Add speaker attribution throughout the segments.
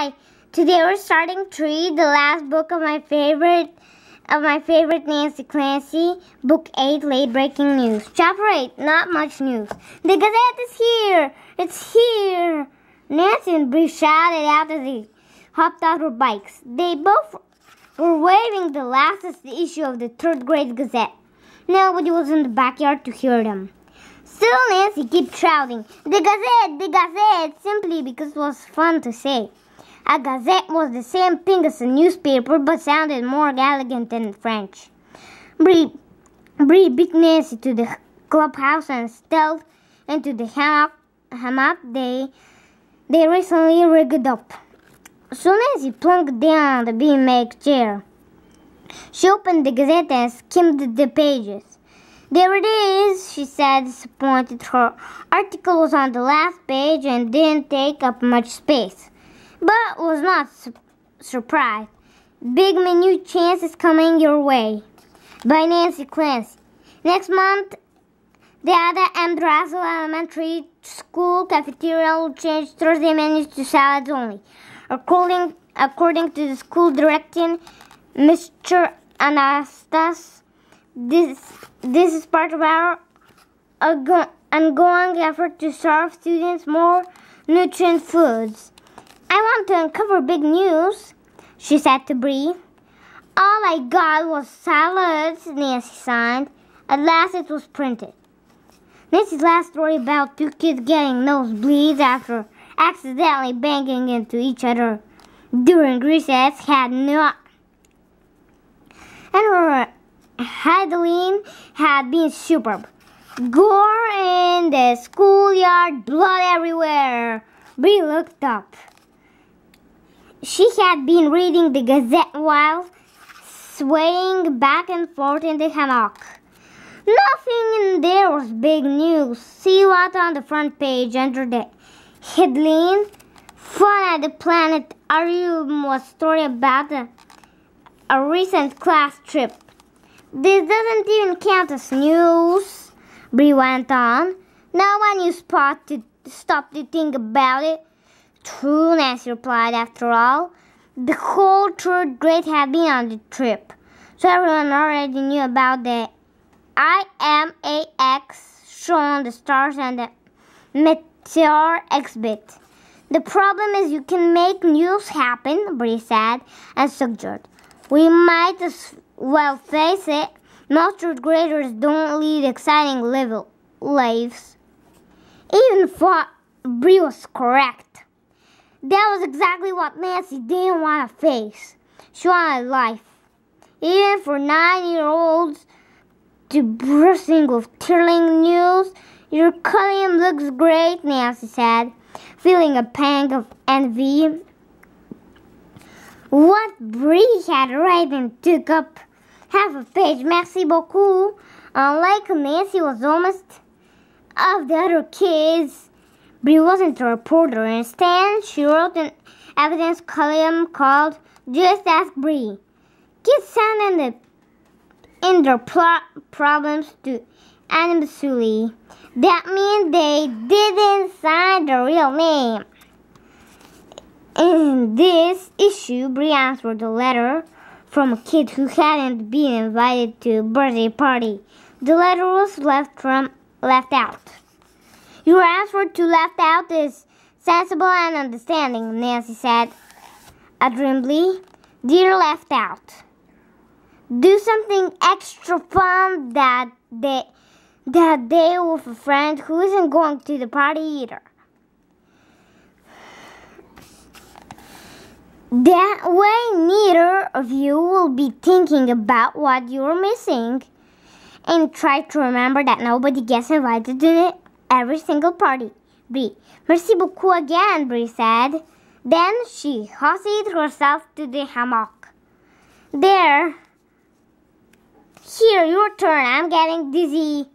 Speaker 1: Hi. Today we're starting Tree, the last book of my favorite of my favorite Nancy Clancy, Book 8, Late Breaking News. Chapter 8, Not Much News. The Gazette is here! It's here! Nancy and Bree shouted out as they hopped off their bikes. They both were waving the last issue of the third grade Gazette. Nobody was in the backyard to hear them soon Nancy he kept shouting, The Gazette, the Gazette, simply because it was fun to say. A gazette was the same thing as a newspaper but sounded more elegant than French. Bree, Bree beat Nancy to the clubhouse and stealth into the hammock, hammock they, they recently rigged up. So Nancy plunked down on the beanbag chair. She opened the gazette and skimmed the pages. There it is, she said, disappointed. Her article was on the last page and didn't take up much space, but was not su surprised. Big menu chance is coming your way. By Nancy Clancy. Next month, the other Andrazo Elementary School cafeteria will change Thursday menus to salads only. According, according to the school directing, Mr. Anastas this, this is part of our ongoing effort to serve students more nutrient foods. I want to uncover big news, she said to Bree. All I got was salads, Nancy signed. At last it was printed. Nancy's last story about two kids getting nosebleeds after accidentally banging into each other during recess had not and Halloween had been superb. Gore in the schoolyard, blood everywhere. Bree looked up. She had been reading the Gazette while swaying back and forth in the hammock. Nothing in there was big news. See what on the front page under the headline. Fun at the Planet Arium was story about a, a recent class trip. This doesn't even count as news, Bree went on. No one you spot to stop to think about it. True, Nancy replied after all. The whole third grade had been on the trip, so everyone already knew about the IMAX shown on the stars and the meteor exhibit. The problem is you can make news happen, Bree said and suggested. We might as well, face it, most third graders don't lead exciting level lives. Even for Brie was correct. That was exactly what Nancy didn't want to face. She wanted life. Even for nine-year-olds to bursting with thrilling news, your column looks great, Nancy said, feeling a pang of envy. What Brie had written took up half a page. Merci beaucoup. Unlike Nancy was almost of the other kids, but he wasn't a reporter. Instead, she wrote an evidence column called Just Ask Bree. Kids sending in, the, in their problems to anonymously. That means they didn't sign their real name. In this issue, Bree answered the letter from a kid who hadn't been invited to a birthday party. The letter was left from left out. Your answer to left out is sensible and understanding, Nancy said admirably. Dear left out. Do something extra fun that that day with a friend who isn't going to the party either. That way, neither of you will be thinking about what you're missing. And try to remember that nobody gets invited to every single party. Brie, merci beaucoup again, Brie said. Then she hossied herself to the hammock. There. Here, your turn. I'm getting dizzy.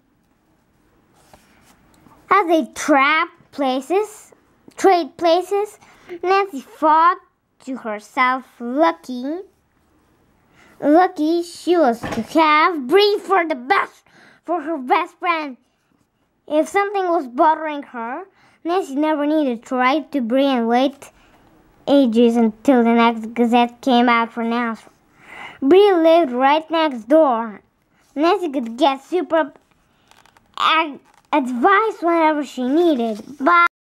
Speaker 1: As they trap places, trade places, Nancy fought to herself, lucky. Lucky she was to have Bree for the best for her best friend. If something was bothering her, Nancy never needed to write to Bree and wait ages until the next Gazette came out for announcement. Bree lived right next door. Nancy could get super advice whenever she needed. Bye.